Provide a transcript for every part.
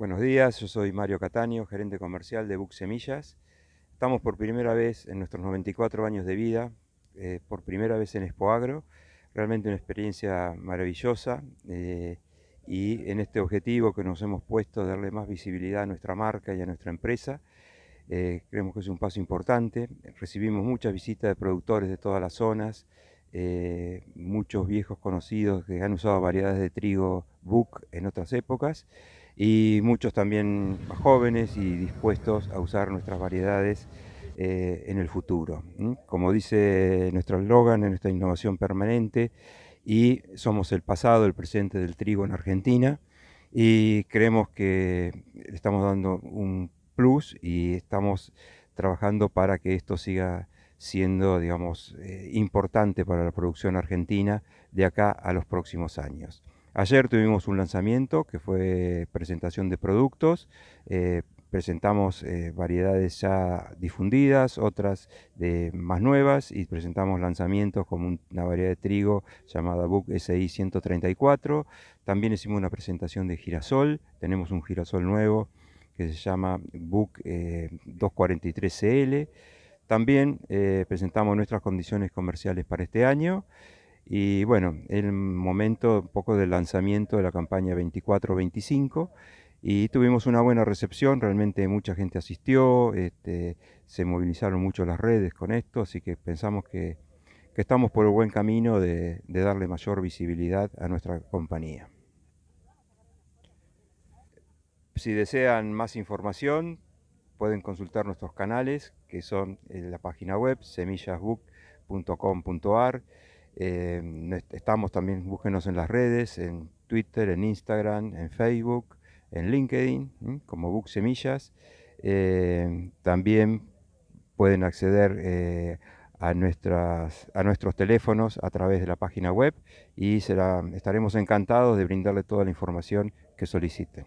Buenos días, yo soy Mario Cataño, gerente comercial de Bux Semillas. Estamos por primera vez en nuestros 94 años de vida, eh, por primera vez en Expoagro, realmente una experiencia maravillosa eh, y en este objetivo que nos hemos puesto, darle más visibilidad a nuestra marca y a nuestra empresa, eh, creemos que es un paso importante. Recibimos muchas visitas de productores de todas las zonas, eh, muchos viejos conocidos que han usado variedades de trigo Buck en otras épocas y muchos también jóvenes y dispuestos a usar nuestras variedades eh, en el futuro. Como dice nuestro eslogan, en nuestra innovación permanente y somos el pasado, el presente del trigo en Argentina y creemos que estamos dando un plus y estamos trabajando para que esto siga siendo, digamos, eh, importante para la producción argentina de acá a los próximos años. Ayer tuvimos un lanzamiento que fue presentación de productos, eh, presentamos eh, variedades ya difundidas, otras de más nuevas y presentamos lanzamientos como una variedad de trigo llamada Book SI 134. También hicimos una presentación de girasol, tenemos un girasol nuevo que se llama Book 243CL también eh, presentamos nuestras condiciones comerciales para este año y bueno, el momento un poco del lanzamiento de la campaña 24-25 y tuvimos una buena recepción, realmente mucha gente asistió, este, se movilizaron mucho las redes con esto, así que pensamos que, estamos por el buen camino de, de darle mayor visibilidad a nuestra compañía. Si desean más información, pueden consultar nuestros canales, que son eh, la página web semillasbook.com.ar. Eh, estamos también, búsquenos en las redes, en Twitter, en Instagram, en Facebook, en LinkedIn, como Book Semillas. Eh, también pueden acceder a, nuestras, a nuestros teléfonos a través de la página web y estaremos encantados de brindarle toda la información que soliciten.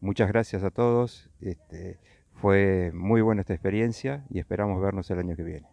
Muchas gracias a todos. Este, fue muy buena esta experiencia y esperamos vernos el año que viene.